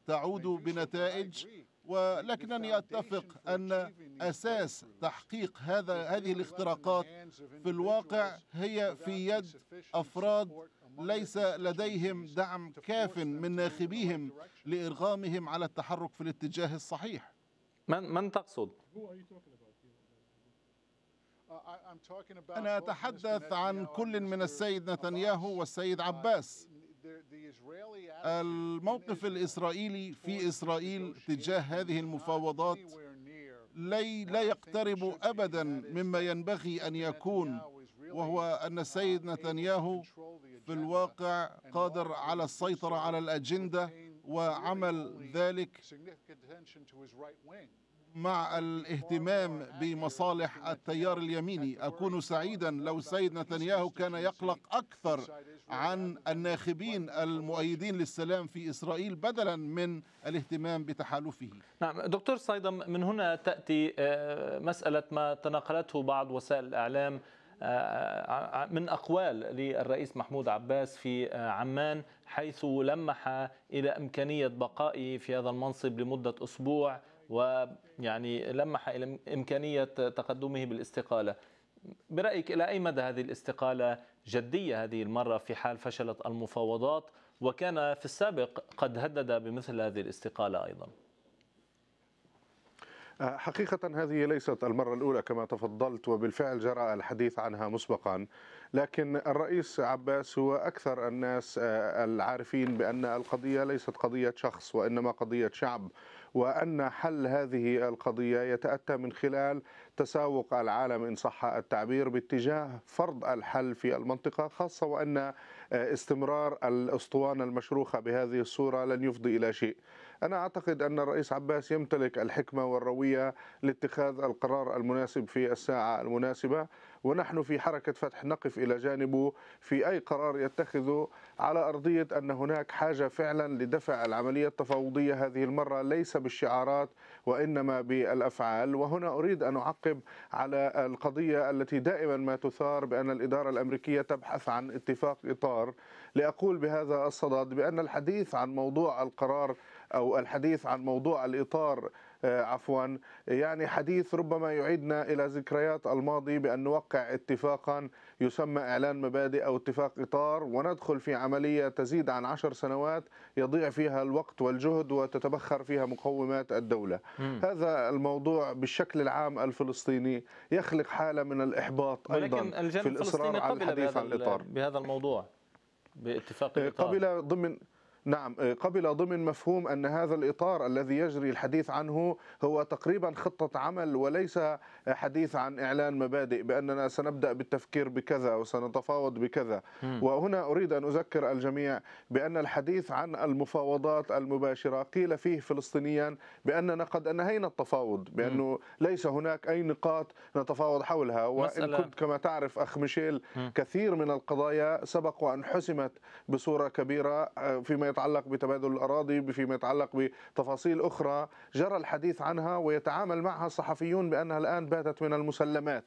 تعود بنتائج ولكنني أتفق أن أساس تحقيق هذا هذه الاختراقات في الواقع هي في يد أفراد ليس لديهم دعم كاف من ناخبيهم لإرغامهم على التحرك في الاتجاه الصحيح من من تقصد؟ أنا أتحدث عن كل من السيد نتنياهو والسيد عباس الموقف الإسرائيلي في إسرائيل تجاه هذه المفاوضات لي لا يقترب أبدا مما ينبغي أن يكون وهو أن السيد نتنياهو في الواقع قادر على السيطرة على الأجندة وعمل ذلك مع الاهتمام بمصالح التيار اليميني أكون سعيدا لو السيد نتنياهو كان يقلق أكثر عن الناخبين المؤيدين للسلام في إسرائيل بدلا من الاهتمام بتحالفه نعم دكتور صيدم من هنا تأتي آه، مسألة ما تناقلته بعض وسائل الإعلام آه، من أقوال للرئيس محمود عباس في آه، عمان حيث لمح إلى إمكانية بقائه في هذا المنصب لمدة أسبوع ويعني لمح إلى إمكانية تقدمه بالاستقالة برأيك إلى أي مدى هذه الاستقالة جدية هذه المرة في حال فشلت المفاوضات وكان في السابق قد هدد بمثل هذه الاستقالة أيضا حقيقة هذه ليست المرة الأولى كما تفضلت وبالفعل جرى الحديث عنها مسبقا لكن الرئيس عباس هو أكثر الناس آه، العارفين بأن القضية ليست قضية شخص وإنما قضية شعب وأن حل هذه القضية يتأتى من خلال تساوق العالم إن صح التعبير باتجاه فرض الحل في المنطقة خاصة وأن آه، استمرار الأسطوانة المشروخة بهذه الصورة لن يفضي إلى شيء أنا أعتقد أن الرئيس عباس يمتلك الحكمة والروية لاتخاذ القرار المناسب في الساعة المناسبة ونحن في حركة فتح نقف إلى جانبه في أي قرار يتخذه على أرضية أن هناك حاجة فعلا لدفع العملية التفاوضية هذه المرة ليس بالشعارات وإنما بالأفعال وهنا أريد أن أعقب على القضية التي دائما ما تثار بأن الإدارة الأمريكية تبحث عن اتفاق إطار لأقول بهذا الصدد بأن الحديث عن موضوع القرار أو الحديث عن موضوع الإطار آه، عفوا يعني حديث ربما يعيدنا إلى ذكريات الماضي بأن نوقع اتفاقا يسمى إعلان مبادئ أو اتفاق إطار وندخل في عملية تزيد عن عشر سنوات يضيع فيها الوقت والجهد وتتبخر فيها مقومات الدولة م. هذا الموضوع بالشكل العام الفلسطيني يخلق حالة من الإحباط أيضا في الإصرار على الحديث عن الإطار بهذا الموضوع باتفاق آه، الإطار قبل ضمن نعم آه، قبل ضمن مفهوم أن هذا الإطار الذي يجري الحديث عنه هو تقريبا خطة عمل وليس حديث عن إعلان مبادئ بأننا سنبدأ بالتفكير بكذا وسنتفاوض بكذا وهنا أريد أن أذكر الجميع بأن الحديث عن المفاوضات المباشرة قيل فيه فلسطينيا بأننا قد أنهينا التفاوض بأنه ليس هناك أي نقاط نتفاوض حولها وإن كنت كما تعرف أخ ميشيل كثير من القضايا سبق وأن حسمت بصورة كبيرة آه، فيما يتعلق بتبادل الأراضي فيما يتعلق بتفاصيل أخرى جرى الحديث عنها ويتعامل معها الصحفيون بأنها الآن باتت من المسلمات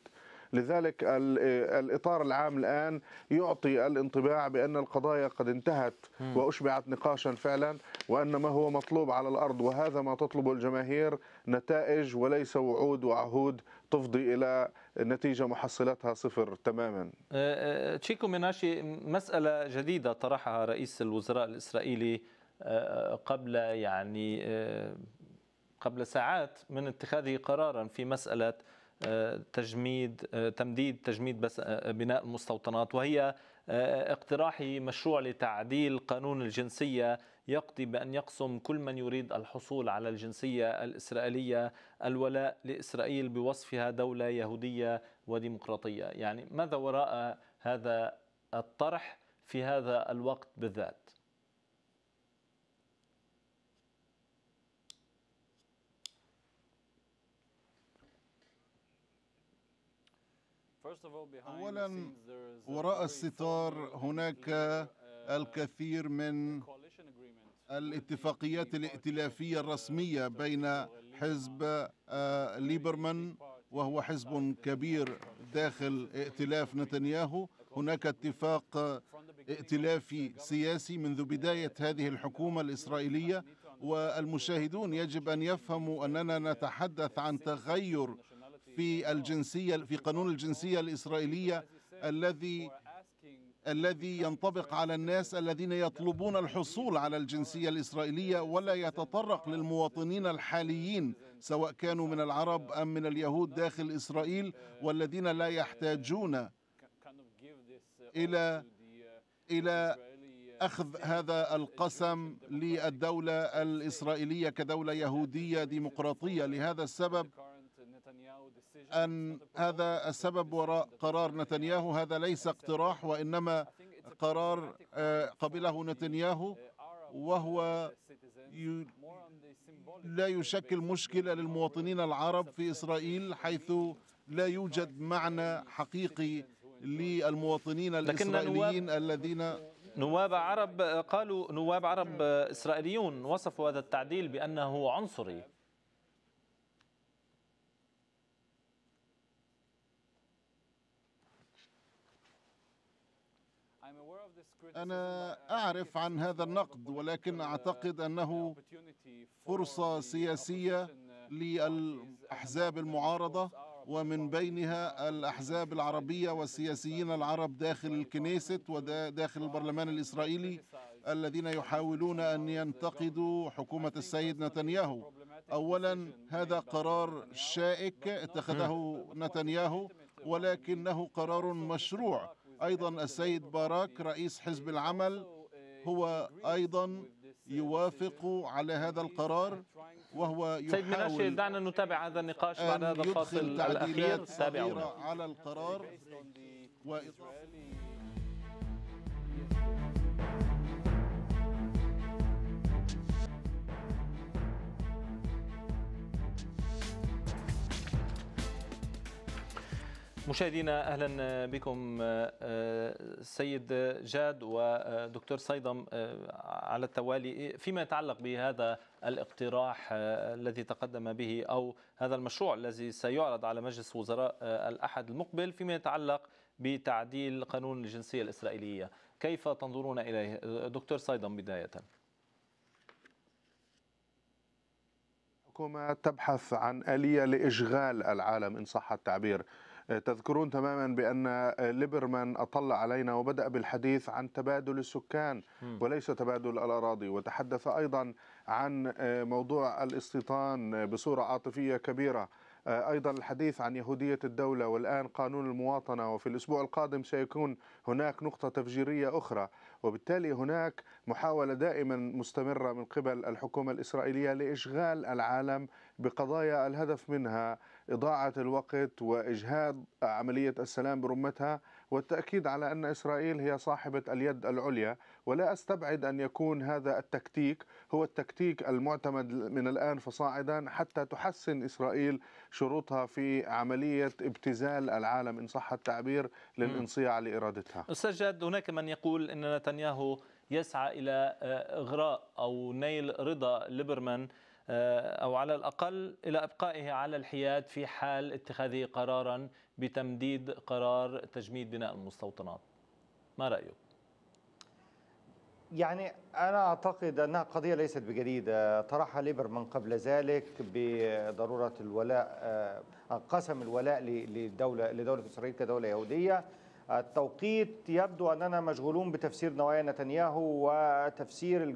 لذلك الإطار العام الآن يعطي الانطباع بأن القضايا قد انتهت وأشبعت نقاشا فعلا وأن ما هو مطلوب على الأرض وهذا ما تطلب الجماهير نتائج وليس وعود وعهود تفضي الى نتيجه محصلتها صفر تماما أه، أه، تشيكو ميناشي مساله جديده طرحها رئيس الوزراء الاسرائيلي أه، قبل يعني قبل ساعات من اتخاذه قرارا في مساله تجميد تمديد تجميد بس بناء المستوطنات وهي اقتراح مشروع لتعديل قانون الجنسيه يقضي بأن يقسم كل من يريد الحصول على الجنسية الإسرائيلية الولاء لإسرائيل بوصفها دولة يهودية وديمقراطية يعني ماذا وراء هذا الطرح في هذا الوقت بالذات اولا وراء الستار هناك الكثير من الاتفاقيات الائتلافية الرسمية بين حزب آه، ليبرمان وهو حزب كبير داخل ائتلاف نتنياهو هناك اتفاق ائتلافي سياسي منذ بداية هذه الحكومة الإسرائيلية والمشاهدون يجب أن يفهموا أننا نتحدث عن تغير في الجنسية في قانون الجنسية الإسرائيلية الذي الذي ينطبق على الناس الذين يطلبون الحصول على الجنسية الإسرائيلية ولا يتطرق للمواطنين الحاليين سواء كانوا من العرب أم من اليهود داخل إسرائيل والذين لا يحتاجون إلى إلى أخذ هذا القسم للدولة الإسرائيلية كدولة يهودية ديمقراطية لهذا السبب أن هذا السبب وراء قرار نتنياهو هذا ليس اقتراح وإنما قرار آه، قبله نتنياهو وهو لا يشكل مشكلة للمواطنين العرب في إسرائيل حيث لا يوجد معنى حقيقي للمواطنين الإسرائيليين الذين نواب عرب قالوا نواب عرب إسرائيليون وصفوا هذا التعديل بأنه عنصري أنا أعرف عن هذا النقد ولكن أعتقد أنه فرصة سياسية للأحزاب المعارضة ومن بينها الأحزاب العربية والسياسيين العرب داخل الكنيست وداخل البرلمان الإسرائيلي الذين يحاولون أن ينتقدوا حكومة السيد نتنياهو أولا هذا قرار شائك اتخذه نتنياهو ولكنه قرار مشروع أيضا السيد باراك رئيس حزب العمل هو أيضا يوافق على هذا القرار وهو يحاول سيد مناشي دعنا نتابع هذا النقاش بعد هذا الفاصل الأخير تابعونا على القرار مشاهدينا اهلا آه، بكم آه، آه، سيد جاد ودكتور صيدم على التوالي فيما يتعلق بهذا الاقتراح الذي تقدم به او هذا المشروع الذي سيعرض على مجلس وزراء الاحد المقبل فيما يتعلق بتعديل قانون الجنسيه الاسرائيليه، كيف تنظرون اليه؟ دكتور صيدم بدايه. الحكومه تبحث عن اليه لاشغال العالم ان صح التعبير تذكرون تماما بأن ليبرمان أطل علينا وبدأ بالحديث عن تبادل السكان وليس تبادل الأراضي وتحدث أيضا عن موضوع الاستيطان بصورة عاطفية كبيرة ايضا الحديث عن يهوديه الدوله والان قانون المواطنه وفي الاسبوع القادم سيكون هناك نقطه تفجيريه اخرى وبالتالي هناك محاوله دائما مستمره من قبل الحكومه الاسرائيليه لاشغال العالم بقضايا الهدف منها إضاعة الوقت وإجهاد عملية السلام برمتها والتأكيد على أن إسرائيل هي صاحبة اليد العليا ولا أستبعد أن يكون هذا التكتيك هو التكتيك المعتمد من الآن فصاعدا حتى تحسن إسرائيل شروطها في عملية ابتزال العالم إن صح التعبير للانصياع لإرادتها أستاذ جاد هناك من يقول أن نتنياهو يسعى إلى آه، إغراء أو نيل رضا ليبرمان آه، أو على الأقل إلى إبقائه على الحياد في حال اتخاذه قرارا بتمديد قرار تجميد بناء المستوطنات ما رأيك؟ يعني أنا أعتقد أنها قضية ليست بجديدة طرحها ليبرمان قبل ذلك بضرورة الولاء آه، قسم الولاء لدولة, لدولة إسرائيل كدولة يهودية التوقيت يبدو أننا مشغولون بتفسير نوايا نتنياهو وتفسير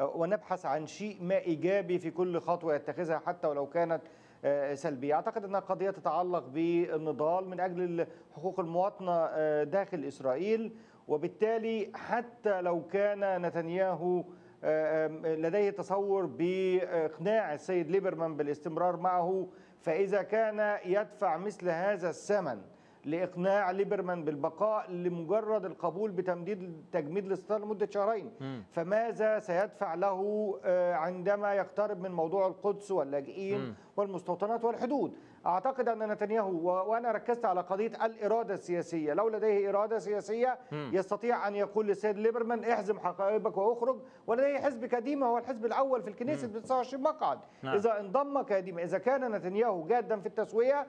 ونبحث عن شيء ما إيجابي في كل خطوة يتخذها حتى ولو كانت آه، سلبية أعتقد أنها قضية تتعلق بالنضال من أجل حقوق المواطنة آه، داخل إسرائيل وبالتالي حتى لو كان نتنياهو آه، لديه تصور باقناع السيد ليبرمان بالاستمرار معه فاذا كان يدفع مثل هذا الثمن لاقناع ليبرمان بالبقاء لمجرد القبول بتمديد تجميد الاستثمار لمده شهرين م. فماذا سيدفع له آه، عندما يقترب من موضوع القدس واللاجئين والمستوطنات والحدود اعتقد ان نتنياهو وانا ركزت على قضيه الاراده السياسيه لو لديه اراده سياسيه م. يستطيع ان يقول للسيد ليبرمان احزم حقائبك واخرج ولديه حزب كديمه هو الحزب الاول في الكنيسة ب 29 مقعد نعم. اذا انضم كديمه اذا كان نتنياهو جادا في التسويه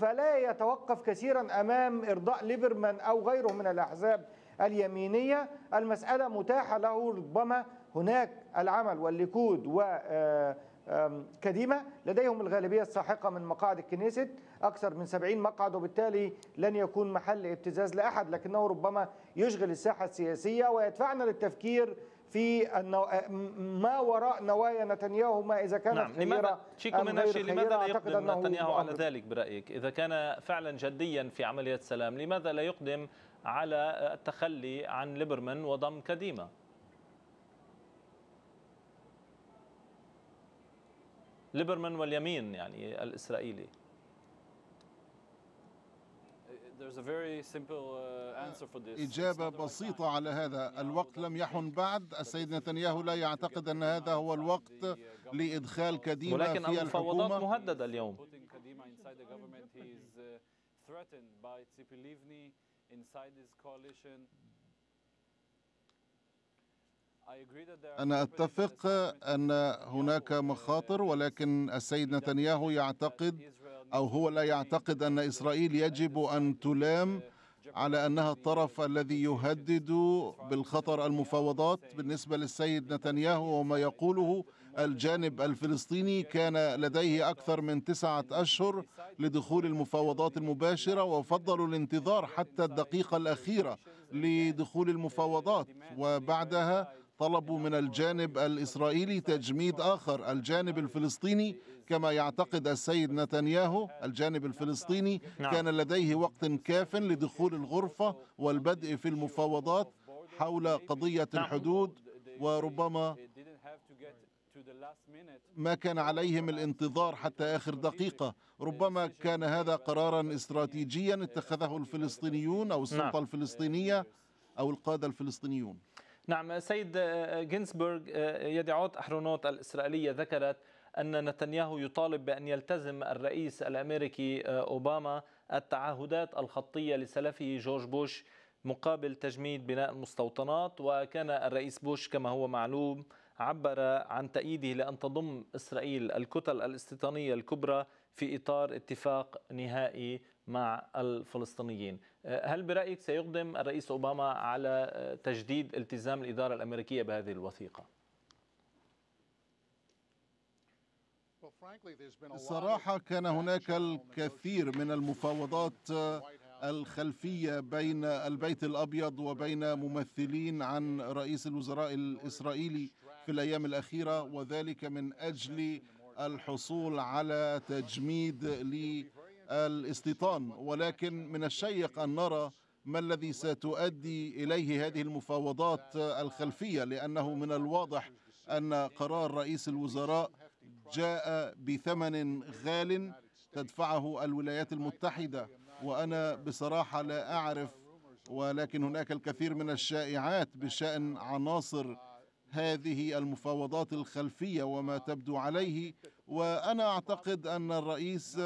فلا يتوقف كثيرا أمام إرضاء ليبرمان أو غيره من الأحزاب اليمينية المسألة متاحة له ربما هناك العمل والليكود و آه، كديمة لديهم الغالبية الساحقة من مقاعد الكنيست أكثر من 70 مقعد وبالتالي لن يكون محل ابتزاز لأحد لكنه ربما يشغل الساحة السياسية ويدفعنا للتفكير في النو... آه، ما وراء نوايا نتنياهو ما اذا كانت نعم. لماذا تشيكو مناشي لماذا لا يقدم نتنياهو على ذلك برايك اذا كان فعلا جديا في عمليه سلام لماذا لا يقدم على التخلي عن ليبرمان وضم كديمه ليبرمان واليمين يعني الاسرائيلي Uh, إجابة بسيطة على هذا الوقت لم يحن بعد السيد نتنياهو لا يعتقد أن هذا هو الوقت uh, لإدخال كديمة في الحكومة المفاوضات مهددة اليوم uh, أنا أتفق أن هناك مخاطر ولكن السيد نتنياهو يعتقد أو هو لا يعتقد أن إسرائيل يجب أن تلام على أنها الطرف الذي يهدد بالخطر المفاوضات بالنسبة للسيد نتنياهو وما يقوله الجانب الفلسطيني كان لديه أكثر من تسعة أشهر لدخول المفاوضات المباشرة وفضلوا الانتظار حتى الدقيقة الأخيرة لدخول المفاوضات وبعدها طلبوا من الجانب الإسرائيلي تجميد آخر الجانب الفلسطيني كما يعتقد السيد نتنياهو الجانب الفلسطيني نعم. كان لديه وقت كاف لدخول الغرفة والبدء في المفاوضات حول قضية نعم. الحدود وربما ما كان عليهم الانتظار حتى آخر دقيقة ربما كان هذا قرارا استراتيجيا اتخذه الفلسطينيون أو السلطة نعم. الفلسطينية أو القادة الفلسطينيون نعم سيد آه، آه، جينسبرغ آه، يدعوت أحرونوت الإسرائيلية ذكرت أن نتنياهو يطالب بأن يلتزم الرئيس الأمريكي آه، أوباما التعهدات الخطية لسلفه جورج بوش مقابل تجميد بناء المستوطنات وكان الرئيس بوش كما هو معلوم عبر عن تأييده لأن تضم إسرائيل الكتل الاستيطانية الكبرى في إطار اتفاق نهائي مع الفلسطينيين آه، هل برأيك سيقدم الرئيس أوباما على آه، تجديد التزام الإدارة الأمريكية بهذه الوثيقة؟ صراحة كان هناك الكثير من المفاوضات الخلفية بين البيت الأبيض وبين ممثلين عن رئيس الوزراء الإسرائيلي في الأيام الأخيرة وذلك من أجل الحصول على تجميد للاستيطان ولكن من الشيق أن نرى ما الذي ستؤدي إليه هذه المفاوضات الخلفية لأنه من الواضح أن قرار رئيس الوزراء جاء بثمن غال تدفعه الولايات المتحدة وأنا بصراحة لا أعرف ولكن هناك الكثير من الشائعات بشأن عناصر هذه المفاوضات الخلفية وما تبدو عليه وأنا أعتقد أن الرئيس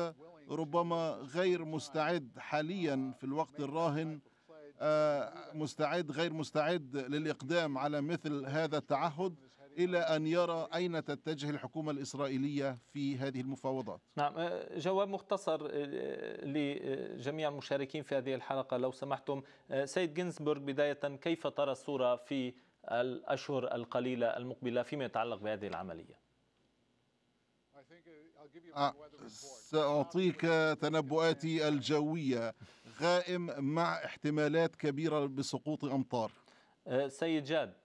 ربما غير مستعد حاليا في الوقت الراهن آه، مستعد غير مستعد للإقدام على مثل هذا التعهد إلى أن يرى أين تتجه الحكومة الإسرائيلية في هذه المفاوضات نعم آه، جواب مختصر آه، لجميع آه، المشاركين في هذه الحلقة لو سمحتم سيد جينزبورغ بداية كيف ترى الصورة في الأشهر القليلة المقبلة فيما يتعلق بهذه العملية سأعطيك تنبؤاتي الجوية غائم مع احتمالات كبيرة بسقوط أمطار سيد جاد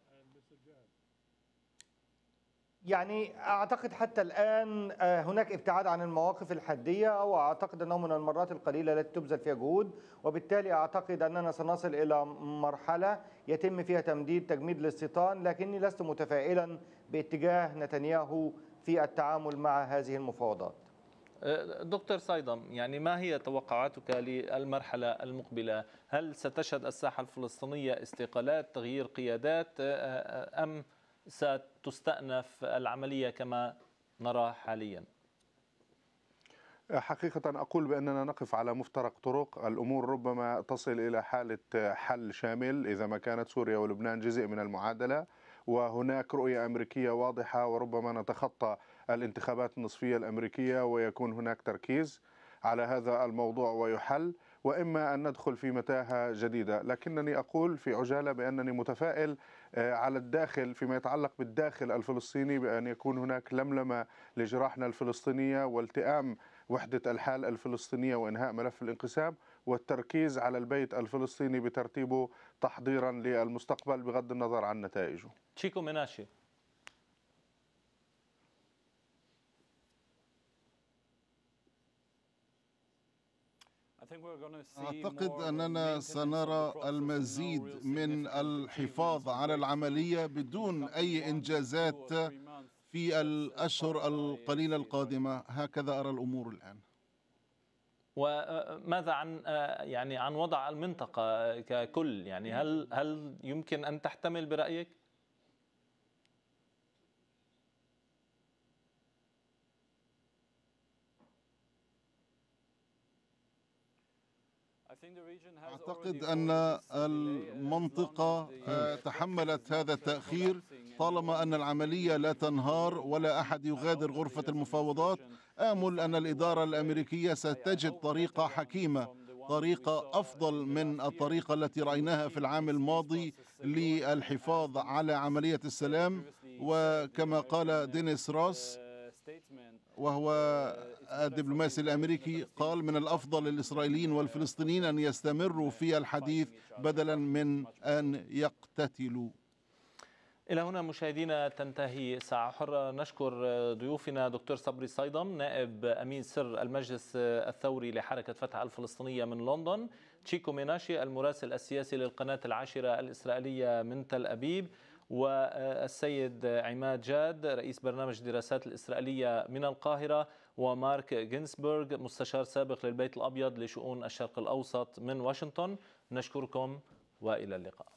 يعني اعتقد حتى الان آه، هناك ابتعاد عن المواقف الحديه واعتقد انه من المرات القليله التي تبذل فيها جهود وبالتالي اعتقد اننا سنصل الى مرحله يتم فيها تمديد تجميد الاستيطان لكني لست متفائلا باتجاه نتنياهو في التعامل مع هذه المفاوضات أه، دكتور صيدم يعني ما هي توقعاتك للمرحلة المقبلة هل ستشهد الساحة الفلسطينية استقالات تغيير قيادات أه، أم ستستأنف العملية كما نرى حاليا حقيقة أقول بأننا نقف على مفترق طرق الأمور ربما تصل إلى حالة حل شامل إذا ما كانت سوريا ولبنان جزء من المعادلة وهناك رؤية أمريكية واضحة وربما نتخطى الانتخابات النصفية الأمريكية ويكون هناك تركيز على هذا الموضوع ويحل واما ان ندخل في متاهه جديده، لكنني اقول في عجاله بانني متفائل آه، على الداخل فيما يتعلق بالداخل الفلسطيني بان يكون هناك لملمه لجراحنا الفلسطينيه والتئام وحده الحال الفلسطينيه وانهاء ملف الانقسام والتركيز على البيت الفلسطيني بترتيبه تحضيرا للمستقبل بغض النظر عن نتائجه. تشيكو مناشي أعتقد أننا سنرى المزيد من الحفاظ على العملية بدون أي إنجازات في الأشهر القليلة القادمة هكذا أرى الأمور الآن وماذا عن يعني عن وضع المنطقة ككل يعني هل هل يمكن أن تحتمل برأيك؟ أعتقد أن المنطقة آه، تحملت هذا التأخير طالما أن العملية لا تنهار ولا أحد يغادر غرفة المفاوضات آمل أن الإدارة الأمريكية ستجد طريقة حكيمة طريقة أفضل من الطريقة التي رأيناها في العام الماضي للحفاظ على عملية السلام وكما قال دينيس راس وهو الدبلوماسي الأمريكي قال من الأفضل للإسرائيليين والفلسطينيين أن يستمروا في الحديث بدلا من أن يقتتلوا إلى هنا مشاهدينا تنتهي ساعة حرة نشكر ضيوفنا دكتور صبري صيدم نائب أمين سر المجلس الثوري لحركة فتح الفلسطينية من لندن تشيكو ميناشي المراسل السياسي للقناة العاشرة الإسرائيلية من تل أبيب والسيد عماد جاد رئيس برنامج دراسات الإسرائيلية من القاهرة ومارك جينسبرغ مستشار سابق للبيت الأبيض لشؤون الشرق الأوسط من واشنطن نشكركم وإلى اللقاء